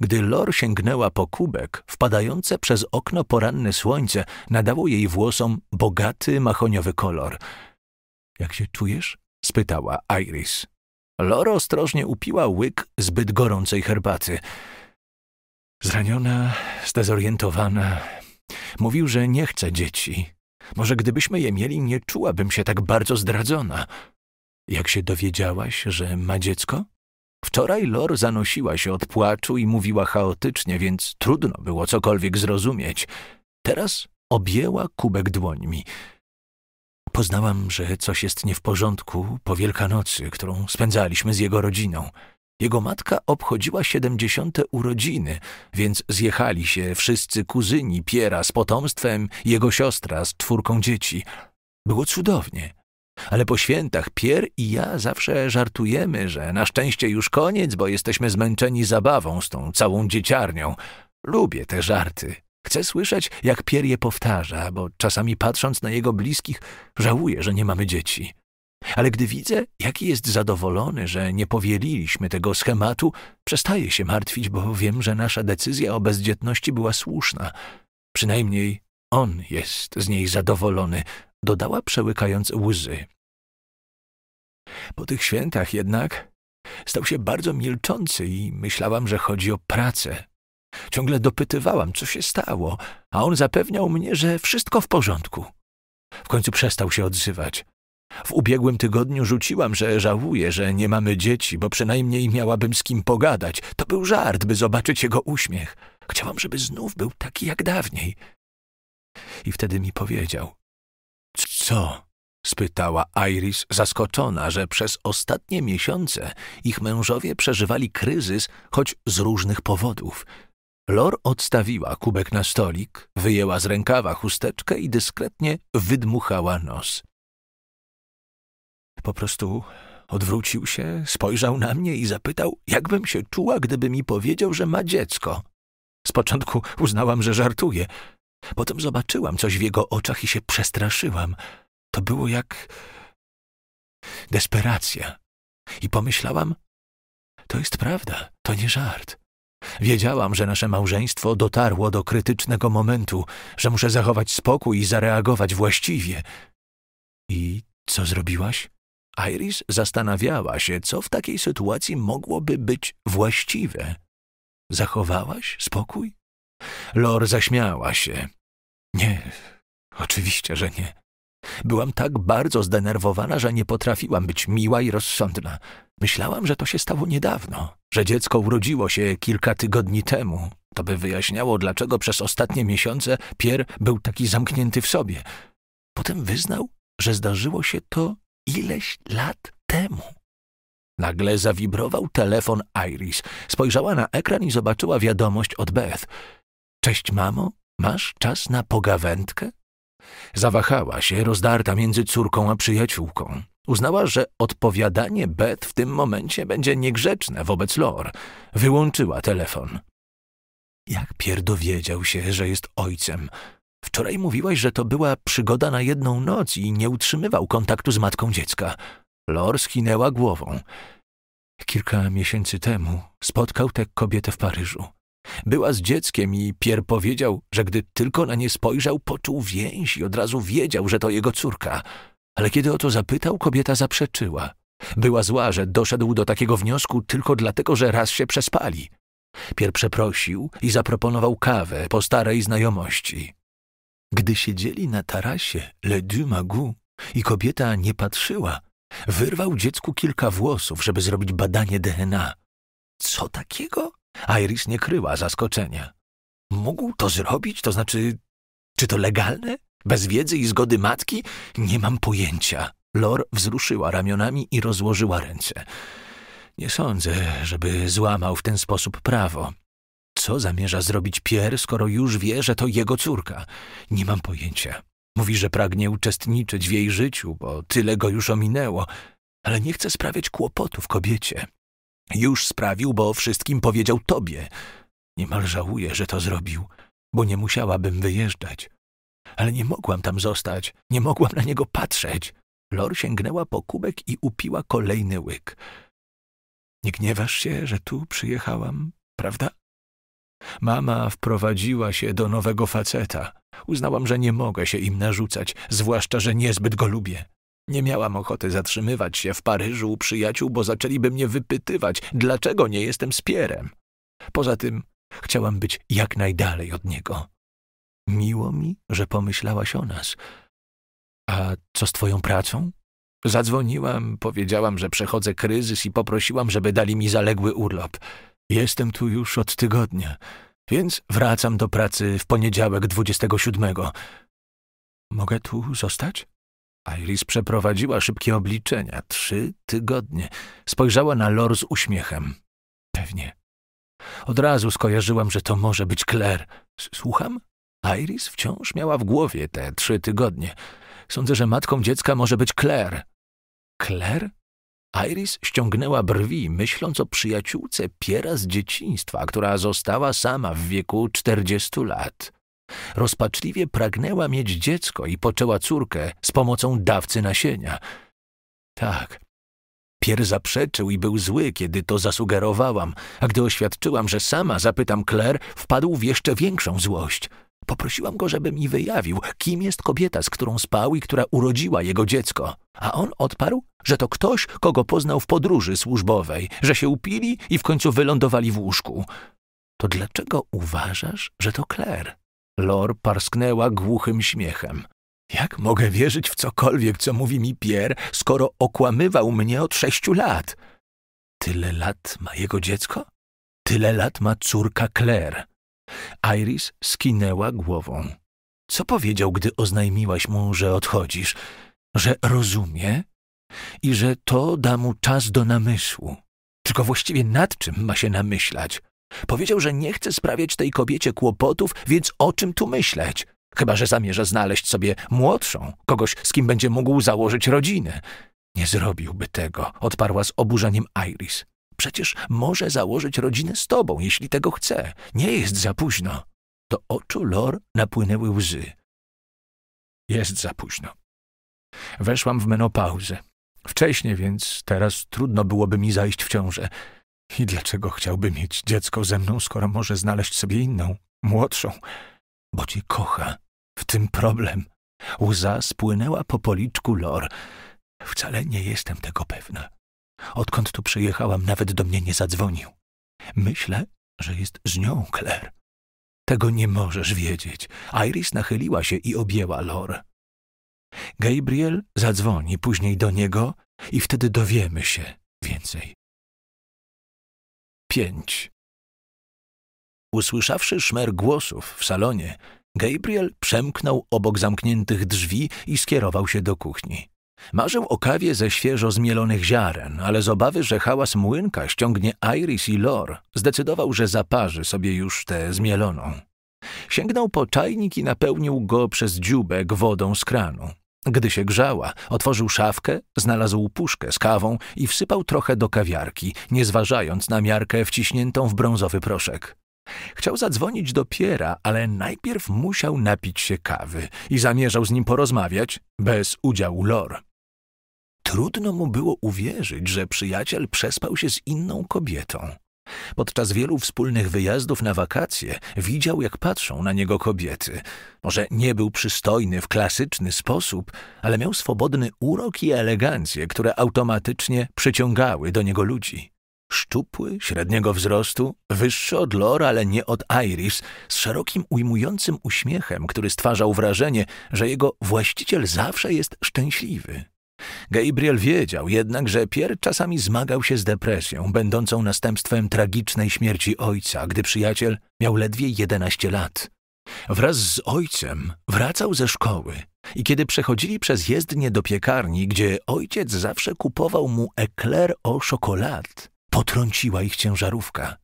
Gdy Lor sięgnęła po kubek, wpadające przez okno poranne słońce nadało jej włosom bogaty, mahoniowy kolor. Jak się czujesz? spytała Iris. Lor ostrożnie upiła łyk zbyt gorącej herbaty. Zraniona, zdezorientowana. Mówił, że nie chce dzieci. Może gdybyśmy je mieli, nie czułabym się tak bardzo zdradzona. Jak się dowiedziałaś, że ma dziecko? Wczoraj Lor zanosiła się od płaczu i mówiła chaotycznie, więc trudno było cokolwiek zrozumieć. Teraz objęła kubek dłońmi. Poznałam, że coś jest nie w porządku po Wielkanocy, którą spędzaliśmy z jego rodziną. Jego matka obchodziła siedemdziesiąte urodziny, więc zjechali się wszyscy kuzyni Piera z potomstwem, jego siostra z czwórką dzieci. Było cudownie. Ale po świętach Pier i ja zawsze żartujemy, że na szczęście już koniec, bo jesteśmy zmęczeni zabawą z tą całą dzieciarnią. Lubię te żarty. Chcę słyszeć, jak Pier je powtarza, bo czasami patrząc na jego bliskich, żałuję, że nie mamy dzieci. Ale gdy widzę, jaki jest zadowolony, że nie powieliliśmy tego schematu, przestaję się martwić, bo wiem, że nasza decyzja o bezdzietności była słuszna. Przynajmniej on jest z niej zadowolony, dodała przełykając łzy. Po tych świętach jednak stał się bardzo milczący i myślałam, że chodzi o pracę. Ciągle dopytywałam, co się stało, a on zapewniał mnie, że wszystko w porządku. W końcu przestał się odzywać. W ubiegłym tygodniu rzuciłam, że żałuję, że nie mamy dzieci, bo przynajmniej miałabym z kim pogadać. To był żart, by zobaczyć jego uśmiech. Chciałam, żeby znów był taki jak dawniej. I wtedy mi powiedział. Co? spytała Iris, zaskoczona, że przez ostatnie miesiące ich mężowie przeżywali kryzys, choć z różnych powodów. Lor odstawiła kubek na stolik, wyjęła z rękawa chusteczkę i dyskretnie wydmuchała nos. Po prostu odwrócił się, spojrzał na mnie i zapytał, jakbym się czuła, gdyby mi powiedział, że ma dziecko. Z początku uznałam, że żartuje. Potem zobaczyłam coś w jego oczach i się przestraszyłam. To było jak desperacja. I pomyślałam, to jest prawda, to nie żart. Wiedziałam, że nasze małżeństwo dotarło do krytycznego momentu, że muszę zachować spokój i zareagować właściwie. I co zrobiłaś? Iris zastanawiała się, co w takiej sytuacji mogłoby być właściwe. Zachowałaś spokój? Lor zaśmiała się. Nie, oczywiście, że nie. Byłam tak bardzo zdenerwowana, że nie potrafiłam być miła i rozsądna. Myślałam, że to się stało niedawno, że dziecko urodziło się kilka tygodni temu. To by wyjaśniało, dlaczego przez ostatnie miesiące Pier był taki zamknięty w sobie. Potem wyznał, że zdarzyło się to ileś lat temu. Nagle zawibrował telefon Iris. Spojrzała na ekran i zobaczyła wiadomość od Beth. Cześć, mamo, masz czas na pogawędkę? Zawahała się, rozdarta między córką a przyjaciółką. Uznała, że odpowiadanie Beth w tym momencie będzie niegrzeczne wobec Lor. Wyłączyła telefon. Jak pierdowiedział się, że jest ojcem. Wczoraj mówiłaś, że to była przygoda na jedną noc i nie utrzymywał kontaktu z matką dziecka. Lor skinęła głową. Kilka miesięcy temu spotkał tę kobietę w Paryżu. Była z dzieckiem i Pier powiedział, że gdy tylko na nie spojrzał, poczuł więź i od razu wiedział, że to jego córka. Ale kiedy o to zapytał, kobieta zaprzeczyła. Była zła, że doszedł do takiego wniosku tylko dlatego, że raz się przespali. Pier przeprosił i zaproponował kawę po starej znajomości. Gdy siedzieli na tarasie Le Du Magu i kobieta nie patrzyła, wyrwał dziecku kilka włosów, żeby zrobić badanie DNA. Co takiego? Iris nie kryła zaskoczenia. Mógł to zrobić? To znaczy, czy to legalne? Bez wiedzy i zgody matki? Nie mam pojęcia. Lor wzruszyła ramionami i rozłożyła ręce. Nie sądzę, żeby złamał w ten sposób prawo. Co zamierza zrobić Pierre, skoro już wie, że to jego córka? Nie mam pojęcia. Mówi, że pragnie uczestniczyć w jej życiu, bo tyle go już ominęło, ale nie chce sprawiać kłopotów kobiecie. Już sprawił, bo o wszystkim powiedział tobie. Niemal żałuję, że to zrobił, bo nie musiałabym wyjeżdżać. Ale nie mogłam tam zostać, nie mogłam na niego patrzeć. Lor sięgnęła po kubek i upiła kolejny łyk. Nie gniewasz się, że tu przyjechałam, prawda? Mama wprowadziła się do nowego faceta. Uznałam, że nie mogę się im narzucać, zwłaszcza, że niezbyt go lubię. Nie miałam ochoty zatrzymywać się w Paryżu u przyjaciół, bo zaczęliby mnie wypytywać, dlaczego nie jestem spierem. Poza tym chciałam być jak najdalej od niego. Miło mi, że pomyślałaś o nas. A co z twoją pracą? Zadzwoniłam, powiedziałam, że przechodzę kryzys i poprosiłam, żeby dali mi zaległy urlop. Jestem tu już od tygodnia, więc wracam do pracy w poniedziałek 27. Mogę tu zostać? Iris przeprowadziła szybkie obliczenia. Trzy tygodnie. Spojrzała na Lor z uśmiechem. Pewnie. Od razu skojarzyłam, że to może być Claire. Słucham? Iris wciąż miała w głowie te trzy tygodnie. Sądzę, że matką dziecka może być Claire. Claire? Iris ściągnęła brwi, myśląc o przyjaciółce Piera z dzieciństwa, która została sama w wieku czterdziestu lat. Rozpaczliwie pragnęła mieć dziecko i poczęła córkę z pomocą dawcy nasienia. Tak, Pier zaprzeczył i był zły, kiedy to zasugerowałam, a gdy oświadczyłam, że sama zapytam Claire, wpadł w jeszcze większą złość – Poprosiłam go, żeby mi wyjawił, kim jest kobieta, z którą spał i która urodziła jego dziecko. A on odparł, że to ktoś, kogo poznał w podróży służbowej, że się upili i w końcu wylądowali w łóżku. To dlaczego uważasz, że to Claire? Lor parsknęła głuchym śmiechem. Jak mogę wierzyć w cokolwiek, co mówi mi Pierre, skoro okłamywał mnie od sześciu lat? Tyle lat ma jego dziecko? Tyle lat ma córka Claire. Iris skinęła głową. Co powiedział, gdy oznajmiłaś mu, że odchodzisz? Że rozumie i że to da mu czas do namysłu. Tylko właściwie nad czym ma się namyślać? Powiedział, że nie chce sprawiać tej kobiecie kłopotów, więc o czym tu myśleć? Chyba, że zamierza znaleźć sobie młodszą, kogoś, z kim będzie mógł założyć rodzinę. Nie zrobiłby tego, odparła z oburzeniem Iris. Przecież może założyć rodzinę z tobą, jeśli tego chce. Nie jest za późno. Do oczu Lor napłynęły łzy. Jest za późno. Weszłam w menopauzę. Wcześniej więc teraz trudno byłoby mi zajść w ciążę. I dlaczego chciałby mieć dziecko ze mną, skoro może znaleźć sobie inną, młodszą? Bo cię kocha. W tym problem. Łza spłynęła po policzku Lor. Wcale nie jestem tego pewna. Odkąd tu przyjechałam, nawet do mnie nie zadzwonił. Myślę, że jest z nią, Claire. Tego nie możesz wiedzieć. Iris nachyliła się i objęła Lor. Gabriel zadzwoni później do niego i wtedy dowiemy się więcej. 5. Usłyszawszy szmer głosów w salonie, Gabriel przemknął obok zamkniętych drzwi i skierował się do kuchni. Marzył o kawie ze świeżo zmielonych ziaren, ale z obawy, że hałas młynka ściągnie Iris i Lor, zdecydował, że zaparzy sobie już tę zmieloną. Sięgnął po czajnik i napełnił go przez dziubek wodą z kranu. Gdy się grzała, otworzył szafkę, znalazł puszkę z kawą i wsypał trochę do kawiarki, nie zważając na miarkę wciśniętą w brązowy proszek. Chciał zadzwonić do Piera, ale najpierw musiał napić się kawy i zamierzał z nim porozmawiać bez udziału Lor. Trudno mu było uwierzyć, że przyjaciel przespał się z inną kobietą. Podczas wielu wspólnych wyjazdów na wakacje widział, jak patrzą na niego kobiety. Może nie był przystojny w klasyczny sposób, ale miał swobodny urok i elegancję, które automatycznie przyciągały do niego ludzi. Szczupły, średniego wzrostu, wyższy od Lora, ale nie od Iris, z szerokim, ujmującym uśmiechem, który stwarzał wrażenie, że jego właściciel zawsze jest szczęśliwy. Gabriel wiedział jednak, że Pierre czasami zmagał się z depresją, będącą następstwem tragicznej śmierci ojca, gdy przyjaciel miał ledwie 11 lat. Wraz z ojcem wracał ze szkoły i kiedy przechodzili przez jezdnię do piekarni, gdzie ojciec zawsze kupował mu ekler o szokolad, potrąciła ich ciężarówka.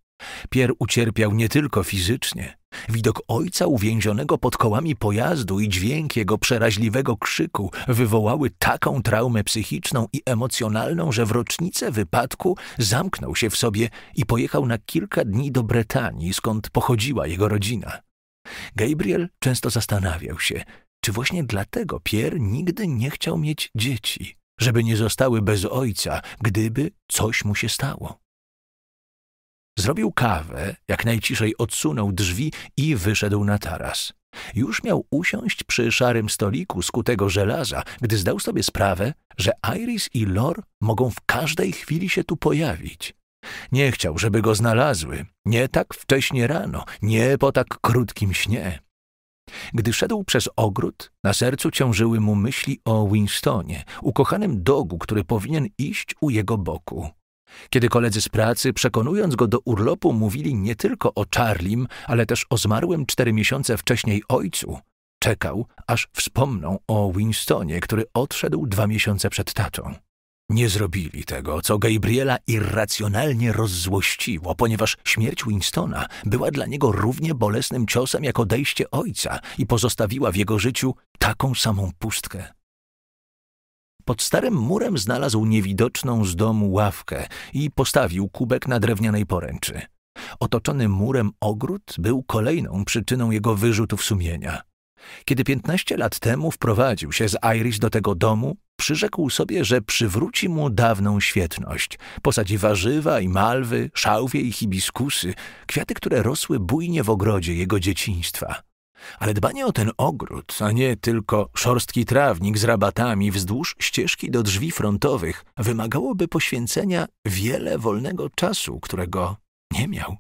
Pier ucierpiał nie tylko fizycznie, Widok ojca uwięzionego pod kołami pojazdu i dźwięk jego przeraźliwego krzyku wywołały taką traumę psychiczną i emocjonalną, że w rocznicę wypadku zamknął się w sobie i pojechał na kilka dni do Bretanii, skąd pochodziła jego rodzina. Gabriel często zastanawiał się, czy właśnie dlatego Pierre nigdy nie chciał mieć dzieci, żeby nie zostały bez ojca, gdyby coś mu się stało. Zrobił kawę, jak najciszej odsunął drzwi i wyszedł na taras. Już miał usiąść przy szarym stoliku skutego żelaza, gdy zdał sobie sprawę, że Iris i Lor mogą w każdej chwili się tu pojawić. Nie chciał, żeby go znalazły, nie tak wcześnie rano, nie po tak krótkim śnie. Gdy szedł przez ogród, na sercu ciążyły mu myśli o Winstonie, ukochanym dogu, który powinien iść u jego boku. Kiedy koledzy z pracy, przekonując go do urlopu, mówili nie tylko o Charlim, ale też o zmarłym cztery miesiące wcześniej ojcu, czekał, aż wspomną o Winstonie, który odszedł dwa miesiące przed tatą. Nie zrobili tego, co Gabriela irracjonalnie rozzłościło, ponieważ śmierć Winstona była dla niego równie bolesnym ciosem jak odejście ojca i pozostawiła w jego życiu taką samą pustkę. Pod starym murem znalazł niewidoczną z domu ławkę i postawił kubek na drewnianej poręczy. Otoczony murem ogród był kolejną przyczyną jego wyrzutów sumienia. Kiedy piętnaście lat temu wprowadził się z Iris do tego domu, przyrzekł sobie, że przywróci mu dawną świetność. Posadzi warzywa i malwy, szałwie i hibiskusy, kwiaty, które rosły bujnie w ogrodzie jego dzieciństwa. Ale dbanie o ten ogród, a nie tylko szorstki trawnik z rabatami wzdłuż ścieżki do drzwi frontowych, wymagałoby poświęcenia wiele wolnego czasu, którego nie miał.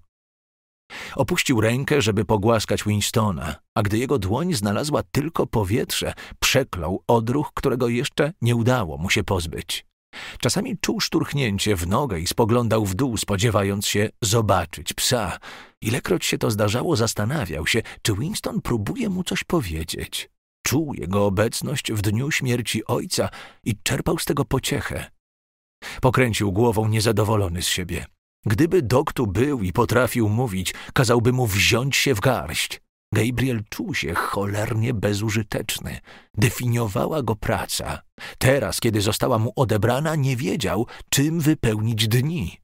Opuścił rękę, żeby pogłaskać Winstona, a gdy jego dłoń znalazła tylko powietrze, przeklął odruch, którego jeszcze nie udało mu się pozbyć. Czasami czuł szturchnięcie w nogę i spoglądał w dół, spodziewając się zobaczyć psa. Ilekroć się to zdarzało, zastanawiał się, czy Winston próbuje mu coś powiedzieć. Czuł jego obecność w dniu śmierci ojca i czerpał z tego pociechę. Pokręcił głową niezadowolony z siebie. Gdyby Dok tu był i potrafił mówić, kazałby mu wziąć się w garść. Gabriel czuł się cholernie bezużyteczny. Definiowała go praca. Teraz, kiedy została mu odebrana, nie wiedział, czym wypełnić dni.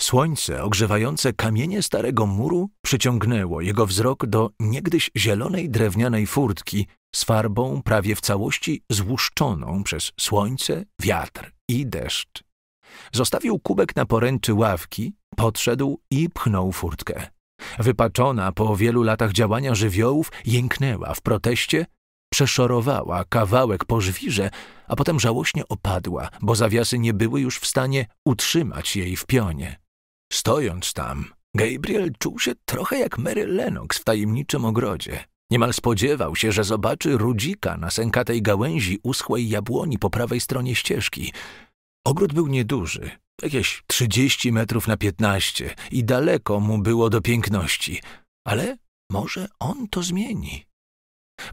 Słońce ogrzewające kamienie starego muru przyciągnęło jego wzrok do niegdyś zielonej drewnianej furtki z farbą prawie w całości złuszczoną przez słońce, wiatr i deszcz. Zostawił kubek na poręczy ławki, podszedł i pchnął furtkę wypaczona po wielu latach działania żywiołów, jęknęła w proteście, przeszorowała kawałek po żwirze, a potem żałośnie opadła, bo zawiasy nie były już w stanie utrzymać jej w pionie. Stojąc tam, Gabriel czuł się trochę jak Mary Lennox w tajemniczym ogrodzie. Niemal spodziewał się, że zobaczy rudzika na sękatej gałęzi uschłej jabłoni po prawej stronie ścieżki. Ogród był nieduży, jakieś 30 metrów na 15 i daleko mu było do piękności, ale może on to zmieni.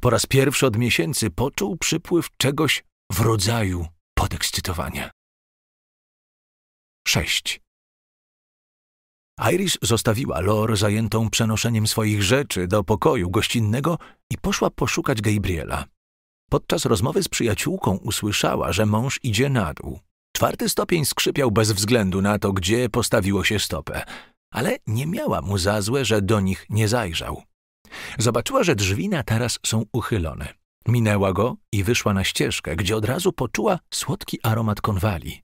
Po raz pierwszy od miesięcy poczuł przypływ czegoś w rodzaju podekscytowania. 6. Iris zostawiła Lor zajętą przenoszeniem swoich rzeczy do pokoju gościnnego i poszła poszukać Gabriela. Podczas rozmowy z przyjaciółką usłyszała, że mąż idzie na dół. Czwarty stopień skrzypiał bez względu na to, gdzie postawiło się stopę, ale nie miała mu za złe, że do nich nie zajrzał. Zobaczyła, że drzwi na taras są uchylone. Minęła go i wyszła na ścieżkę, gdzie od razu poczuła słodki aromat konwali.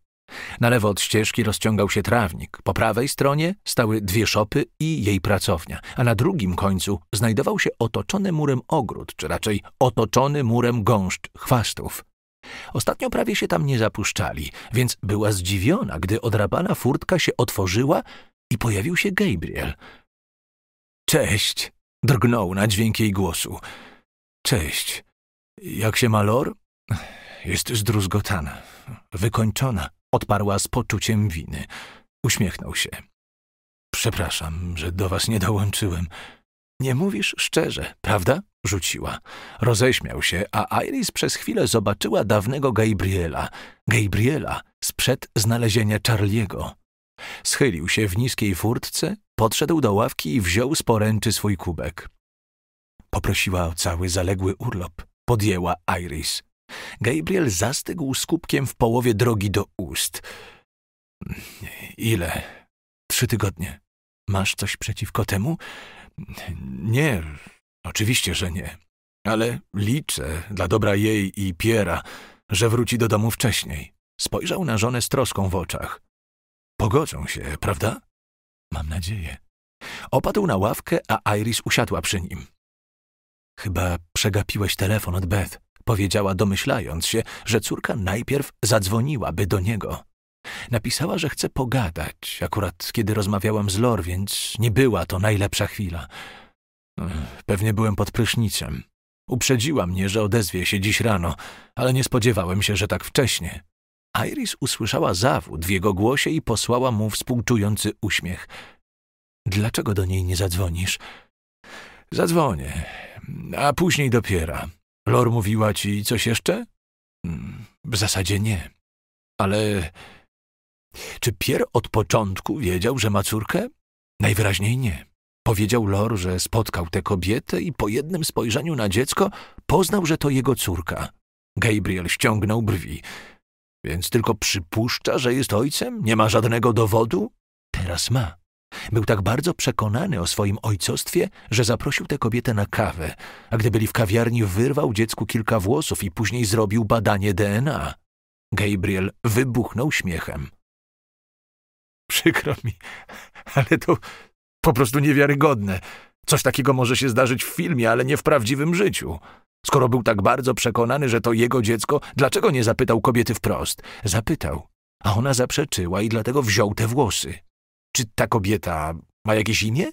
Na lewo od ścieżki rozciągał się trawnik, po prawej stronie stały dwie szopy i jej pracownia, a na drugim końcu znajdował się otoczony murem ogród, czy raczej otoczony murem gąszcz chwastów. Ostatnio prawie się tam nie zapuszczali, więc była zdziwiona, gdy odrapana furtka się otworzyła i pojawił się Gabriel. Cześć! drgnął na dźwięk jej głosu. Cześć. Jak się ma Lor? Jest zdruzgotana, wykończona, odparła z poczuciem winy. Uśmiechnął się. Przepraszam, że do was nie dołączyłem. Nie mówisz szczerze, prawda? rzuciła. Roześmiał się, a Iris przez chwilę zobaczyła dawnego Gabriela. Gabriela sprzed znalezienia Charliego. Schylił się w niskiej furtce, podszedł do ławki i wziął z poręczy swój kubek. Poprosiła o cały zaległy urlop. Podjęła Iris. Gabriel zastygł z kubkiem w połowie drogi do ust. Ile? Trzy tygodnie. Masz coś przeciwko temu? Nie, Oczywiście, że nie. Ale liczę, dla dobra jej i Piera, że wróci do domu wcześniej. Spojrzał na żonę z troską w oczach. Pogodzą się, prawda? Mam nadzieję. Opadł na ławkę, a Iris usiadła przy nim. Chyba przegapiłeś telefon od Beth, powiedziała domyślając się, że córka najpierw zadzwoniłaby do niego. Napisała, że chce pogadać, akurat kiedy rozmawiałam z Lor, więc nie była to najlepsza chwila. Pewnie byłem pod prysznicem. Uprzedziła mnie, że odezwie się dziś rano, ale nie spodziewałem się, że tak wcześnie. Iris usłyszała zawód w jego głosie i posłała mu współczujący uśmiech. Dlaczego do niej nie zadzwonisz? Zadzwonię, a później dopiero. Lor mówiła ci coś jeszcze? W zasadzie nie. Ale czy Pier od początku wiedział, że ma córkę? Najwyraźniej nie. Powiedział Lor, że spotkał tę kobietę i po jednym spojrzeniu na dziecko poznał, że to jego córka. Gabriel ściągnął brwi. Więc tylko przypuszcza, że jest ojcem? Nie ma żadnego dowodu? Teraz ma. Był tak bardzo przekonany o swoim ojcostwie, że zaprosił tę kobietę na kawę, a gdy byli w kawiarni, wyrwał dziecku kilka włosów i później zrobił badanie DNA. Gabriel wybuchnął śmiechem. Przykro mi, ale to po prostu niewiarygodne. Coś takiego może się zdarzyć w filmie, ale nie w prawdziwym życiu. Skoro był tak bardzo przekonany, że to jego dziecko, dlaczego nie zapytał kobiety wprost? Zapytał, a ona zaprzeczyła i dlatego wziął te włosy. Czy ta kobieta ma jakieś imię?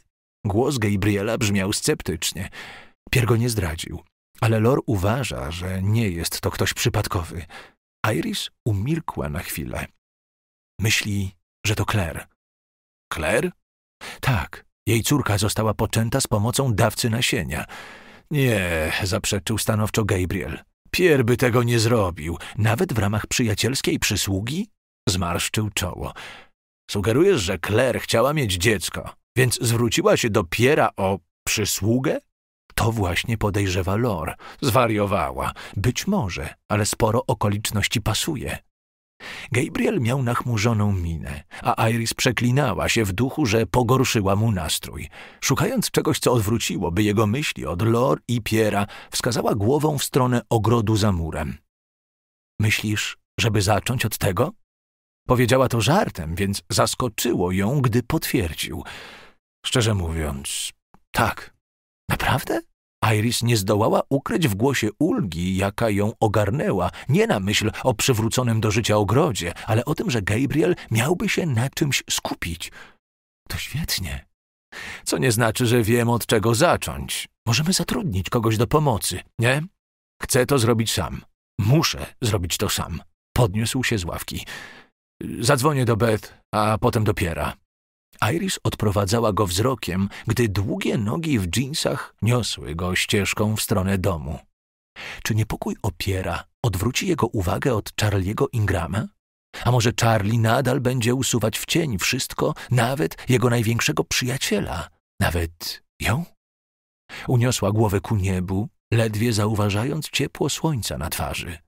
Głos Gabriela brzmiał sceptycznie. Piergo go nie zdradził, ale Lor uważa, że nie jest to ktoś przypadkowy. Iris umilkła na chwilę. Myśli, że to Claire. Claire? Tak, jej córka została poczęta z pomocą dawcy nasienia. Nie, zaprzeczył stanowczo Gabriel. Pier by tego nie zrobił, nawet w ramach przyjacielskiej przysługi? Zmarszczył czoło. Sugerujesz, że Claire chciała mieć dziecko, więc zwróciła się do Piera o przysługę? To właśnie podejrzewa Lor. Zwariowała. Być może, ale sporo okoliczności pasuje. Gabriel miał nachmurzoną minę, a Iris przeklinała się w duchu, że pogorszyła mu nastrój. Szukając czegoś, co odwróciłoby jego myśli od Lor i Piera, wskazała głową w stronę ogrodu za murem. Myślisz, żeby zacząć od tego? Powiedziała to żartem, więc zaskoczyło ją, gdy potwierdził. Szczerze mówiąc, tak. Naprawdę? Iris nie zdołała ukryć w głosie ulgi, jaka ją ogarnęła, nie na myśl o przywróconym do życia ogrodzie, ale o tym, że Gabriel miałby się na czymś skupić. To świetnie. Co nie znaczy, że wiem od czego zacząć. Możemy zatrudnić kogoś do pomocy, nie? Chcę to zrobić sam. Muszę zrobić to sam. Podniósł się z ławki. Zadzwonię do Beth, a potem dopiera. Iris odprowadzała go wzrokiem, gdy długie nogi w dżinsach niosły go ścieżką w stronę domu. Czy niepokój opiera odwróci jego uwagę od Charliego Ingrama? A może Charlie nadal będzie usuwać w cień wszystko, nawet jego największego przyjaciela, nawet ją? Uniosła głowę ku niebu, ledwie zauważając ciepło słońca na twarzy.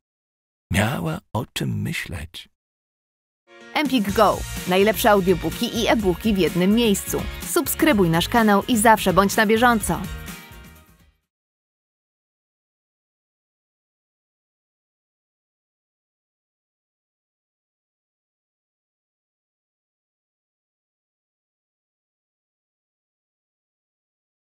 Miała o czym myśleć. Empik Go. Najlepsze audiobooki i e-booki w jednym miejscu. Subskrybuj nasz kanał i zawsze bądź na bieżąco.